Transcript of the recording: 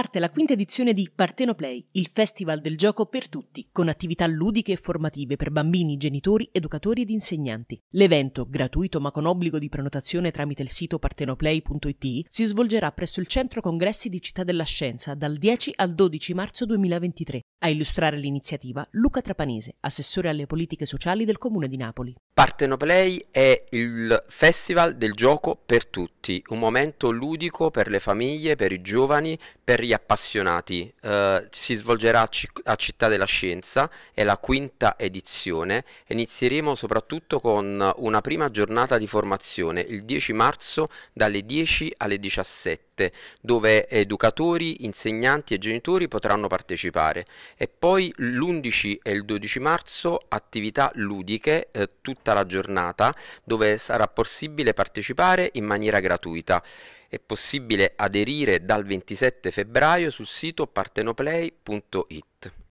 parte la quinta edizione di Partenoplay, il festival del gioco per tutti, con attività ludiche e formative per bambini, genitori, educatori ed insegnanti. L'evento, gratuito ma con obbligo di prenotazione tramite il sito partenoplay.it, si svolgerà presso il Centro Congressi di Città della Scienza dal 10 al 12 marzo 2023. A illustrare l'iniziativa Luca Trapanese, assessore alle politiche sociali del Comune di Napoli. Partenoplay è il festival del gioco per tutti, un momento ludico per le famiglie, per i giovani, per gli gli appassionati. Uh, si svolgerà a, C- a, Città della Scienza, è la quinta edizione. Inizieremo soprattutto con una prima giornata di formazione il 10 marzo dalle 10 alle 17, dove educatori, insegnanti e genitori potranno partecipare. E poi l'11 e il 12 marzo attività ludiche eh, tutta la giornata, dove sarà possibile partecipare in maniera gratuita. È possibile aderire dal 27 febbraio sul sito partenoplay.it.